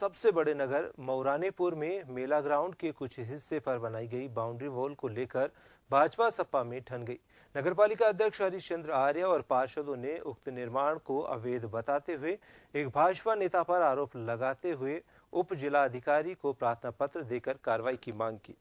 सबसे बड़े नगर मौरानीपुर में मेला ग्राउंड के कुछ हिस्से पर बनाई गई बाउंड्री वॉल को लेकर भाजपा सपा में ठन गई नगरपालिका अध्यक्ष हरिश्चंद्र आर्य और पार्षदों ने उक्त निर्माण को अवैध बताते हुए एक भाजपा नेता पर आरोप लगाते हुए उप जिला अधिकारी को प्रार्थना पत्र देकर कार्रवाई की मांग की